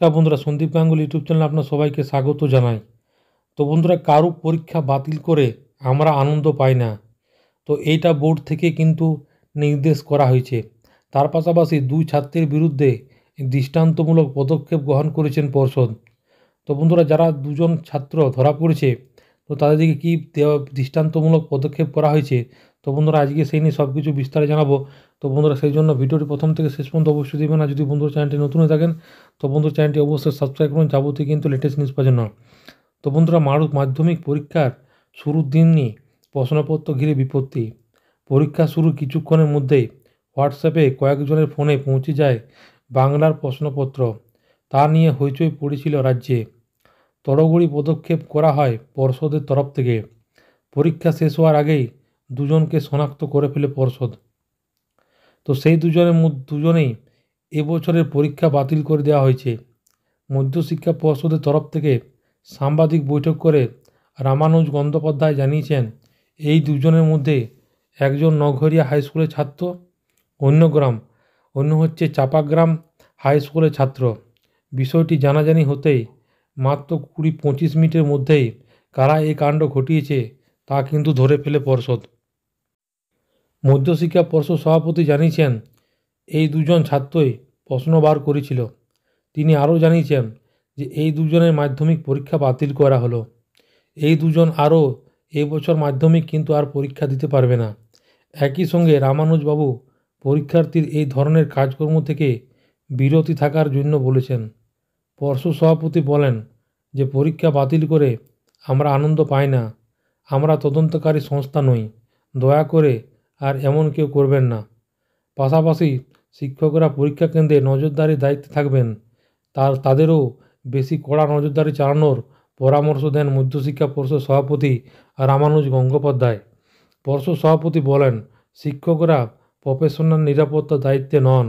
তা বন্ধুরা সন্দীপ গাঙ্গুলি ইউটিউব চ্যানেলে আপনার সবাইকে স্বাগত জানাই তো বন্ধুরা কারো পরীক্ষা বাতিল করে আমরা আনন্দ পাই না তো এইটা বোর্ড থেকে কিন্তু নির্দেশ করা হয়েছে তার পাশাপাশি দুই ছাত্রের বিরুদ্ধে দৃষ্টান্তমূলক পদক্ষেপ গ্রহণ করেছেন পর্ষদ তো বন্ধুরা যারা দুজন ছাত্র ধরা পড়েছে তো তাদেরকে কী দৃষ্টান্তমূলক পদক্ষেপ করা হয়েছে তো বন্ধুরা আজকে সেই নিয়ে সব কিছু বিস্তারে জানাবো তো বন্ধুরা সেই জন্য ভিডিওটি প্রথম থেকে শেষ পর্যন্ত অবশ্যই দেবেন আর যদি বন্ধুরা চ্যানেলটি নতুন হয়ে থাকেন তো বন্ধুরা চ্যানেলটি অবশ্যই সাবস্ক্রাইব করুন যাবতীয় কিন্তু লেটেস্ট নিউজ পাওয়ার জন্য তো বন্ধুরা মারুক মাধ্যমিক পরীক্ষার শুরুর দিন নিয়ে প্রশ্নপত্র ঘিরে বিপত্তি পরীক্ষা শুরু কিছুক্ষণের মধ্যেই হোয়াটসঅ্যাপে কয়েকজনের ফোনে পৌঁছে যায় বাংলার প্রশ্নপত্র তা নিয়ে হইচই পড়েছিল রাজ্যে তড়গড়ি পদক্ষেপ করা হয় পর্ষদের তরফ থেকে পরীক্ষা শেষ হওয়ার আগেই দুজনকে শনাক্ত করে ফেলে পর্ষদ তো সেই দুজনের দুজনেই এবছরের পরীক্ষা বাতিল করে দেওয়া হয়েছে মধ্যশিক্ষা পর্ষদের তরফ থেকে সাংবাদিক বৈঠক করে রামানুজ গঙ্গোপাধ্যায় জানিয়েছেন এই দুজনের মধ্যে একজন নঘরিয়া হাই স্কুলের ছাত্র অন্য গ্রাম অন্য হচ্ছে চাপাগ্রাম হাই স্কুলের ছাত্র বিষয়টি জানাজানি হতেই মাত্র কুড়ি পঁচিশ মিনিটের মধ্যেই কারা এই কাণ্ড ঘটিয়েছে তা কিন্তু ধরে ফেলে পর্ষদ মধ্যশিক্ষা পর্ষদ সভাপতি জানিয়েছেন এই দুজন ছাত্রই প্রশ্ন বার করেছিল তিনি আরও জানিয়েছেন যে এই দুজনের মাধ্যমিক পরীক্ষা বাতিল করা হলো এই দুজন আরও বছর মাধ্যমিক কিন্তু আর পরীক্ষা দিতে পারবে না একই সঙ্গে রামানুজবাবু পরীক্ষার্থীর এই ধরনের কাজকর্ম থেকে বিরতি থাকার জন্য বলেছেন পরশু সভাপতি বলেন যে পরীক্ষা বাতিল করে আমরা আনন্দ পাই না আমরা তদন্তকারী সংস্থা নই দয়া করে আর এমন কেউ করবেন না পাশাপাশি শিক্ষকরা পরীক্ষা কেন্দ্রে নজরদারির দায়িত্বে থাকবেন তার তাদেরও বেশি কড়া নজরদারি চালানোর পরামর্শ দেন মধ্যশিক্ষা পর্ষদ সভাপতি রামানুজ গঙ্গোপাধ্যায় পর্ষদ সভাপতি বলেন শিক্ষকরা প্রফেশনাল নিরাপত্তা দায়িত্বে নন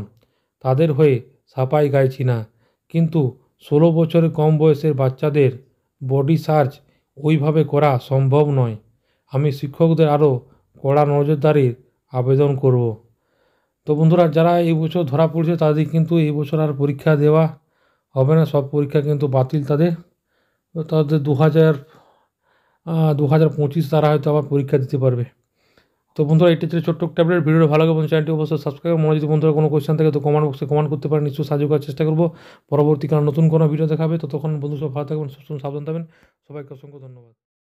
তাদের হয়ে সাপাই গাইছি না কিন্তু ষোলো বছরের কম বয়সের বাচ্চাদের বডি সার্চ ওইভাবে করা সম্ভব নয় আমি শিক্ষকদের আরও কড়া নজরদারির আবেদন করব তো বন্ধুরা যারা এই বছর ধরা পড়ছে তাদের কিন্তু এই বছর আর পরীক্ষা দেওয়া হবে না সব পরীক্ষা কিন্তু বাতিল তাদের তাদের দু হাজার দু হাজার পঁচিশ তারা হয়তো আবার পরীক্ষা দিতে পারবে তো বন্ধুরা এটি ছিল ছোট্ট ট্যাবলেট ভিডিও ভালো বন্ধু চ্যানেলটি অবশ্যই সাবস্ক্রাইব মনে যদি বন্ধুরা কোনো কোয়েশ্চেন থাকে তো কমেন্ট বক্সে কমেন্ট করতে পারেন নিশ্চয়ই সাহায্য করার চেষ্টা করবো পরবর্তীকালে নতুন কোনো ভিডিও দেখাবে তো তখন বন্ধু সব ভালো থাকবেন সুস্থ সাবধান থাকবেন সবাইকে অসংখ্য ধন্যবাদ